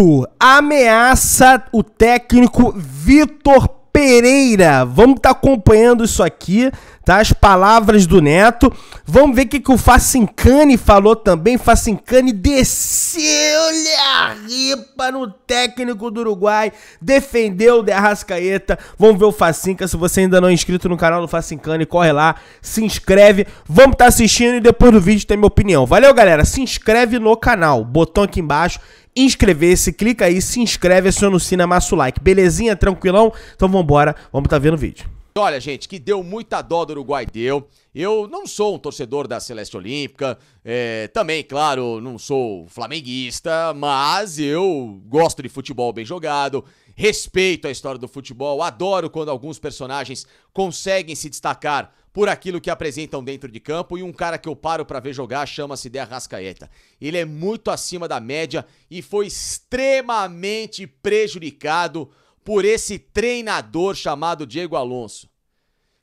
isso ameaça o técnico Vitor Pereira. Vamos estar tá acompanhando isso aqui das tá? palavras do Neto. Vamos ver o que, que o Facincani falou também. Facincani desceu olha, a ripa no técnico do Uruguai, defendeu o Derrascaeta. Vamos ver o Facinca. Se você ainda não é inscrito no canal do Facincani, corre lá, se inscreve. Vamos estar tá assistindo e depois do vídeo tem minha opinião. Valeu, galera. Se inscreve no canal. Botão aqui embaixo inscrever-se, clica aí, se inscreve, aciona o sino, amassa o like. Belezinha? Tranquilão? Então vambora, vamos tá vendo o vídeo. Olha, gente, que deu muita dó do Uruguai, deu. Eu não sou um torcedor da Celeste Olímpica, é, também, claro, não sou flamenguista, mas eu gosto de futebol bem jogado, respeito a história do futebol, adoro quando alguns personagens conseguem se destacar por aquilo que apresentam dentro de campo e um cara que eu paro para ver jogar chama-se De Arrascaeta. Ele é muito acima da média e foi extremamente prejudicado por esse treinador chamado Diego Alonso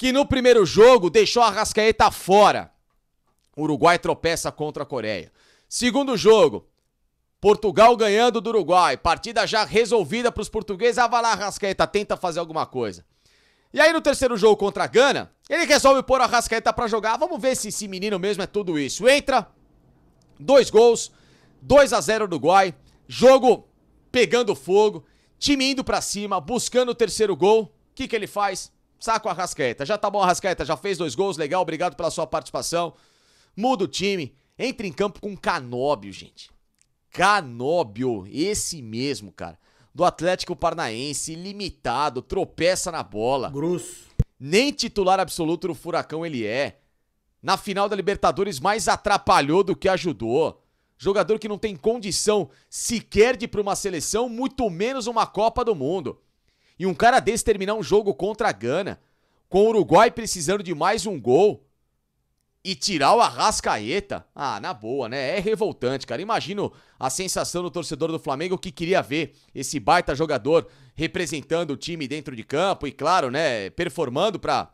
que no primeiro jogo deixou a Rascaeta fora. O Uruguai tropeça contra a Coreia. Segundo jogo, Portugal ganhando do Uruguai. Partida já resolvida para os portugueses. Ah, vai lá, Rascaeta, tenta fazer alguma coisa. E aí no terceiro jogo contra a Gana, ele resolve pôr a Rascaeta para jogar. Vamos ver se esse menino mesmo é tudo isso. Entra, dois gols, 2 a 0 Uruguai. Jogo pegando fogo, time indo para cima, buscando o terceiro gol. O que, que ele faz? saco a rasqueta. Já tá bom a rasqueta, já fez dois gols, legal, obrigado pela sua participação. Muda o time, entra em campo com Canóbio, gente. Canóbio, esse mesmo, cara. Do Atlético Paranaense, limitado, tropeça na bola. Grosso. Nem titular absoluto no Furacão ele é. Na final da Libertadores, mais atrapalhou do que ajudou. Jogador que não tem condição sequer de ir para uma seleção, muito menos uma Copa do Mundo. E um cara desse terminar um jogo contra a Gana, com o Uruguai precisando de mais um gol e tirar o Arrascaeta. Ah, na boa, né? É revoltante, cara. Imagino a sensação do torcedor do Flamengo que queria ver esse baita jogador representando o time dentro de campo e, claro, né, performando para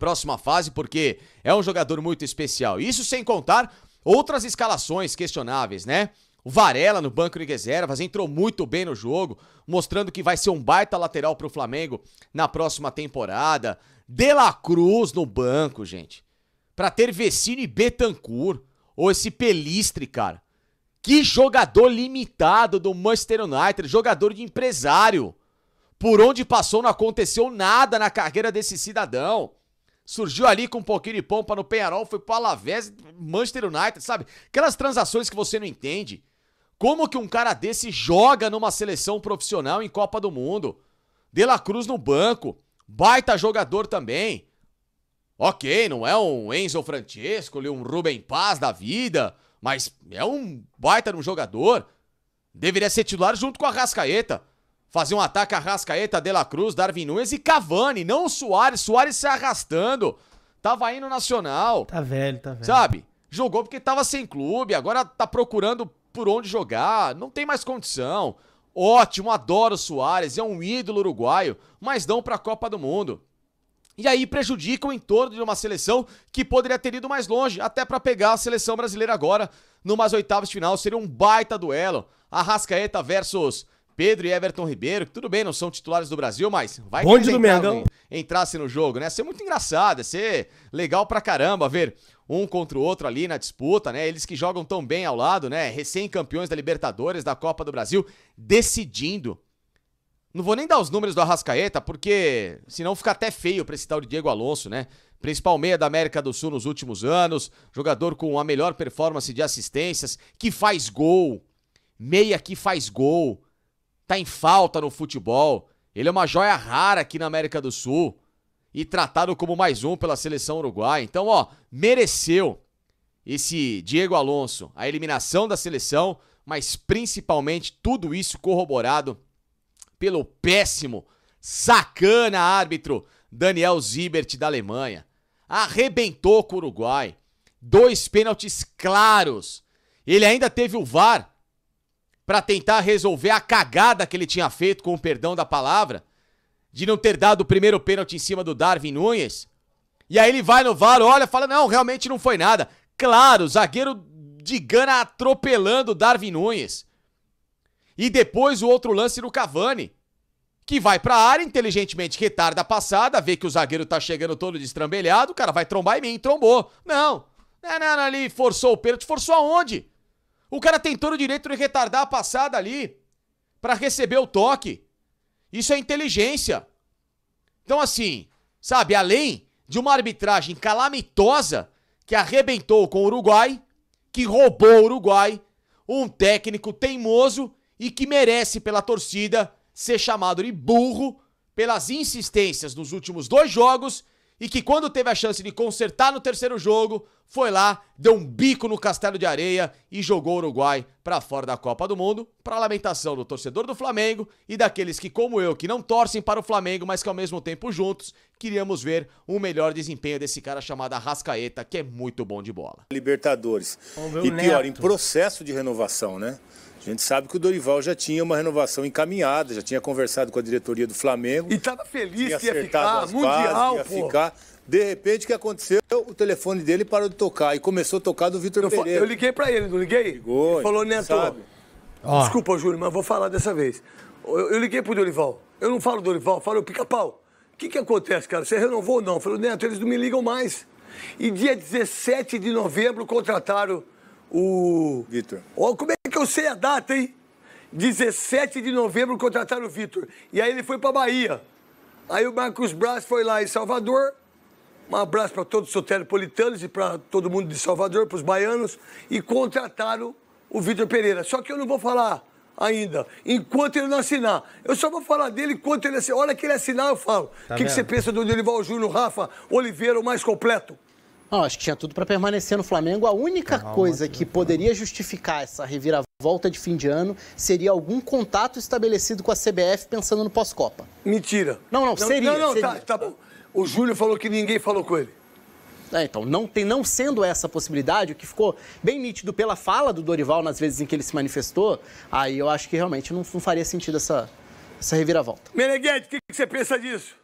próxima fase, porque é um jogador muito especial. Isso sem contar outras escalações questionáveis, né? O Varela no banco de reservas entrou muito bem no jogo, mostrando que vai ser um baita lateral para o Flamengo na próxima temporada. De La Cruz no banco, gente. Para ter Vecino e Betancourt, ou esse Pelistre, cara. Que jogador limitado do Manchester United, jogador de empresário. Por onde passou não aconteceu nada na carreira desse cidadão. Surgiu ali com um pouquinho de pompa no Penharol, foi pro Alavés, Manchester United, sabe? Aquelas transações que você não entende. Como que um cara desse joga numa seleção profissional em Copa do Mundo? De La Cruz no banco, baita jogador também. Ok, não é um Enzo Francesco, um Rubem Paz da vida, mas é um baita um jogador. Deveria ser titular junto com a Rascaeta. Fazer um ataque a Rascaeta, De La Cruz, Darwin Nunes e Cavani, não o Soares. Soares se arrastando. Tava indo nacional. Tá velho, tá velho. Sabe? Jogou porque tava sem clube, agora tá procurando por onde jogar, não tem mais condição. Ótimo, adoro o Soares, é um ídolo uruguaio, mas não para a Copa do Mundo. E aí prejudica o entorno de uma seleção que poderia ter ido mais longe, até para pegar a seleção brasileira agora, numas oitavas de final, seria um baita duelo. Arrascaeta versus Pedro e Everton Ribeiro, que tudo bem, não são titulares do Brasil, mas vai Bonde que entrasse no jogo, né? Ia ser muito engraçado, ia ser legal pra caramba ver um contra o outro ali na disputa, né? Eles que jogam tão bem ao lado, né? Recém-campeões da Libertadores, da Copa do Brasil, decidindo. Não vou nem dar os números do Arrascaeta, porque senão fica até feio pra esse tal de Diego Alonso, né? Principal meia da América do Sul nos últimos anos, jogador com a melhor performance de assistências, que faz gol, meia que faz gol, tá em falta no futebol. Ele é uma joia rara aqui na América do Sul e tratado como mais um pela seleção uruguaia. Então, ó, mereceu esse Diego Alonso a eliminação da seleção, mas principalmente tudo isso corroborado pelo péssimo, sacana árbitro Daniel Zibert da Alemanha. Arrebentou com o Uruguai. Dois pênaltis claros. Ele ainda teve o VAR para tentar resolver a cagada que ele tinha feito com o perdão da palavra de não ter dado o primeiro pênalti em cima do Darwin Nunes. E aí ele vai no VAR, olha, fala: não, realmente não foi nada. Claro, zagueiro de Gana atropelando o Darwin Nunes. E depois o outro lance no Cavani, que vai pra área, inteligentemente retarda a passada, vê que o zagueiro tá chegando todo destrambelhado, o cara vai trombar em mim, trombou. Não, não, não, não ali forçou o pênalti, forçou aonde? O cara tem todo o direito de retardar a passada ali para receber o toque. Isso é inteligência. Então, assim, sabe, além de uma arbitragem calamitosa que arrebentou com o Uruguai, que roubou o Uruguai, um técnico teimoso e que merece pela torcida ser chamado de burro pelas insistências nos últimos dois jogos e que quando teve a chance de consertar no terceiro jogo, foi lá, deu um bico no castelo de areia e jogou o Uruguai para fora da Copa do Mundo, para lamentação do torcedor do Flamengo e daqueles que como eu, que não torcem para o Flamengo, mas que ao mesmo tempo juntos queríamos ver um melhor desempenho desse cara chamado Arrascaeta, que é muito bom de bola. Libertadores. E pior, Neto. em processo de renovação, né? A gente sabe que o Dorival já tinha uma renovação encaminhada, já tinha conversado com a diretoria do Flamengo. E estava feliz que ia ficar, mundial, bases, ia pô. Ficar. De repente, o que aconteceu? O telefone dele parou de tocar e começou a tocar do Vitor Pereira. Eu liguei para ele, não liguei? Ligou. Ele falou, Neto, sabe. desculpa, Júlio, mas vou falar dessa vez. Eu, eu liguei pro Dorival. Eu não falo Dorival, falo pica-pau. O que, que acontece, cara? Você renovou ou não? falou Neto, eles não me ligam mais. E dia 17 de novembro contrataram o. Vitor. Ó, como é que eu sei a data, hein? 17 de novembro contrataram o Vitor. E aí ele foi pra Bahia. Aí o Marcos Braz foi lá em Salvador. Um abraço para todos os soteropolitanos e para todo mundo de Salvador, para os baianos. E contrataram o Vitor Pereira. Só que eu não vou falar ainda, enquanto ele não assinar. Eu só vou falar dele enquanto ele assinar. Olha que ele assinar, eu falo. Tá o tá que, que, você pensa do Dorival Júnior, Rafa, Oliveira, o mais completo? Não, acho que tinha tudo para permanecer no Flamengo. A única Calma, coisa que poderia justificar essa reviravolta de fim de ano seria algum contato estabelecido com a CBF pensando no pós-Copa. Mentira. Não, não, seria. Não, não, tá, seria. Tá, tá bom. O Júlio falou que ninguém falou com ele. É, então, não, tem, não sendo essa possibilidade, o que ficou bem nítido pela fala do Dorival nas vezes em que ele se manifestou, aí eu acho que realmente não, não faria sentido essa, essa reviravolta. Meneghete, o que, que você pensa disso?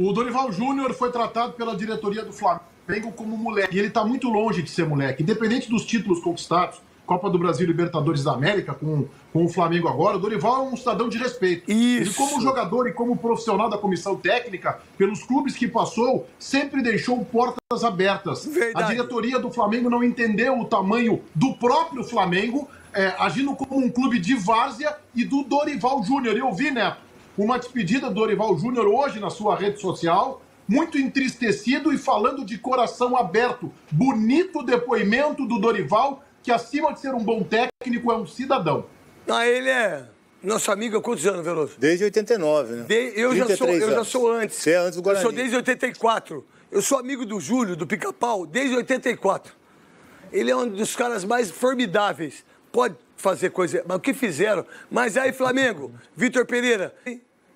O Dorival Júnior foi tratado pela diretoria do Flamengo como moleque. E ele está muito longe de ser moleque. Independente dos títulos conquistados, Copa do Brasil Libertadores da América com, com o Flamengo agora, o Dorival é um cidadão de respeito. Isso. E como jogador e como profissional da comissão técnica, pelos clubes que passou, sempre deixou portas abertas. Verdade. A diretoria do Flamengo não entendeu o tamanho do próprio Flamengo, é, agindo como um clube de várzea e do Dorival Júnior. Eu vi, Neto, uma despedida do Dorival Júnior hoje na sua rede social, muito entristecido e falando de coração aberto. Bonito depoimento do Dorival, que acima de ser um bom técnico, é um cidadão. Ah, ele é nosso amigo há quantos anos, Veloso? Desde 89, né? De... Eu, já sou, eu já sou antes. Você é antes do Guarani. Eu sou desde 84. Eu sou amigo do Júlio, do Pica-Pau, desde 84. Ele é um dos caras mais formidáveis. Pode fazer coisa, mas o que fizeram? Mas aí, Flamengo, Vitor Pereira,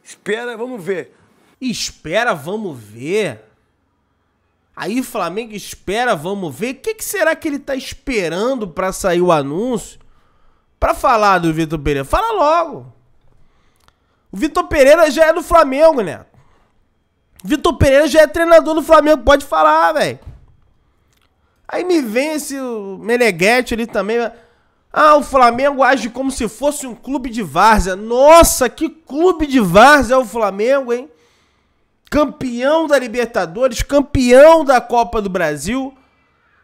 Espera, vamos ver. Espera, vamos ver. Aí Flamengo espera, vamos ver. O que, que, será que ele tá esperando para sair o anúncio? Para falar do Vitor Pereira. Fala logo. O Vitor Pereira já é do Flamengo, né? Vitor Pereira já é treinador do Flamengo, pode falar, velho. Aí me vem esse Meleguete ali também. Ah, o Flamengo age como se fosse um clube de várzea. Nossa, que clube de várzea é o Flamengo, hein? Campeão da Libertadores, campeão da Copa do Brasil.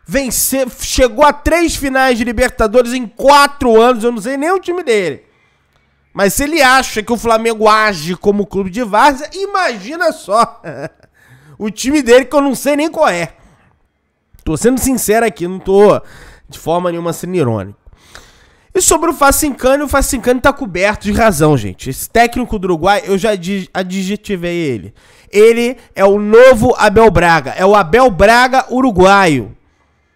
Vencer, chegou a três finais de Libertadores em quatro anos. Eu não sei nem o time dele. Mas se ele acha que o Flamengo age como clube de várzea, imagina só o time dele que eu não sei nem qual é. Tô sendo sincero aqui, não tô de forma nenhuma sendo irônico. E sobre o Facincani, o Facincani tá coberto de razão, gente. Esse técnico do Uruguai, eu já adjetivei ele. Ele é o novo Abel Braga. É o Abel Braga uruguaio.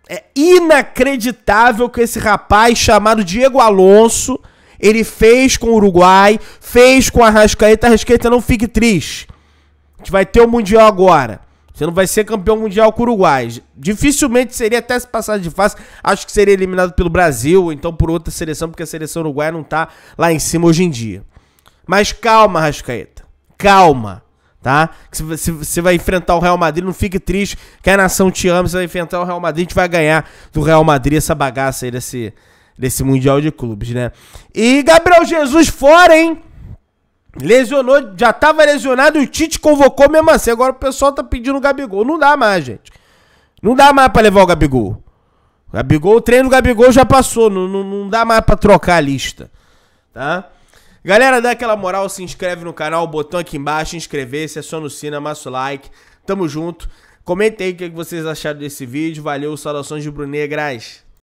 É inacreditável que esse rapaz chamado Diego Alonso, ele fez com o Uruguai, fez com a Rascaeta. A Rascaeta não fique triste. A gente vai ter o Mundial agora. Você não vai ser campeão mundial com o Uruguai. Dificilmente seria até se passar de fase. Acho que seria eliminado pelo Brasil, ou então por outra seleção, porque a seleção uruguaia não tá lá em cima hoje em dia. Mas calma, Rascaeta. Calma, tá? você vai enfrentar o Real Madrid, não fique triste, que a nação te ama. Você vai enfrentar o Real Madrid, a gente vai ganhar do Real Madrid essa bagaça aí desse, desse Mundial de Clubes, né? E Gabriel Jesus fora, hein? Lesionou, já tava lesionado e o Tite convocou mesmo assim. Agora o pessoal tá pedindo o Gabigol. Não dá mais, gente. Não dá mais pra levar o Gabigol. O Gabigol, o treino do Gabigol já passou. Não, não, não dá mais pra trocar a lista. Tá? Galera, dá aquela moral, se inscreve no canal, botão aqui embaixo, inscrever-se, aciona o sino, amassa o like. Tamo junto. Comentei aí o é que vocês acharam desse vídeo. Valeu, saudações de Brunegras.